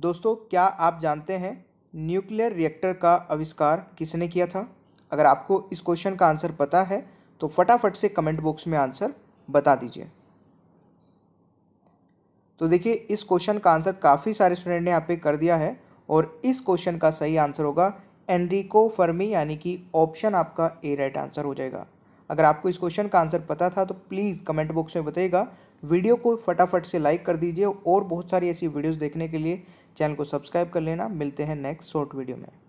दोस्तों क्या आप जानते हैं न्यूक्लियर रिएक्टर का आविष्कार किसने किया था अगर आपको इस क्वेश्चन का आंसर पता है तो फटाफट से कमेंट बॉक्स में आंसर बता दीजिए तो देखिए इस क्वेश्चन का आंसर काफ़ी सारे स्टूडेंट ने यहाँ पे कर दिया है और इस क्वेश्चन का सही आंसर होगा एनरिको फर्मी यानी कि ऑप्शन आपका ए राइट आंसर हो जाएगा अगर आपको इस क्वेश्चन का आंसर पता था तो प्लीज़ कमेंट बॉक्स में बताइएगा वीडियो को फटाफट से लाइक कर दीजिए और बहुत सारी ऐसी वीडियोज़ देखने के लिए चैनल को सब्सक्राइब कर लेना मिलते हैं नेक्स्ट शॉर्ट वीडियो में